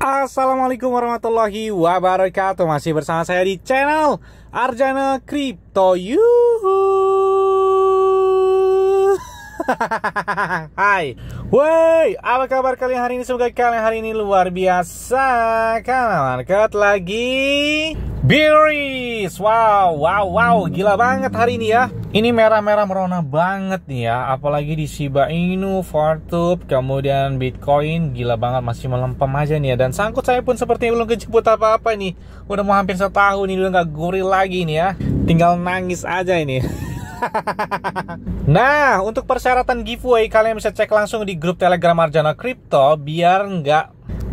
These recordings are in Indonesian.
Assalamualaikum warahmatullahi wabarakatuh Masih bersama saya di channel Arjana Crypto You Hai Woi, apa kabar kalian hari ini? Semoga kalian hari ini luar biasa Karena market lagi Beeries Wow, wow, wow Gila banget hari ini ya Ini merah-merah merona banget nih ya Apalagi di Shiba Inu, Fortube Kemudian Bitcoin Gila banget masih melempem aja nih ya Dan sangkut saya pun seperti belum kejemput apa-apa nih Udah mau hampir setahun ini Udah gak gurih lagi nih ya Tinggal nangis aja ini nah, untuk persyaratan giveaway kalian bisa cek langsung di grup Telegram Arjana Crypto biar nggak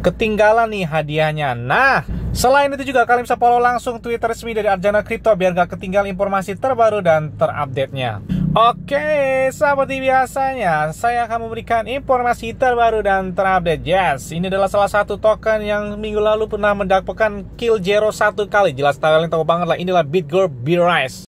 ketinggalan nih hadiahnya. Nah, selain itu juga kalian bisa follow langsung Twitter resmi dari Arjana Crypto biar nggak ketinggalan informasi terbaru dan terupdate-nya. Oke, seperti biasanya, saya akan memberikan informasi terbaru dan terupdate. Yes, ini adalah salah satu token yang minggu lalu pernah mendapatkan kill zero satu kali. Jelas kalian tahu banget lah, inilah BitGirl B-Rise.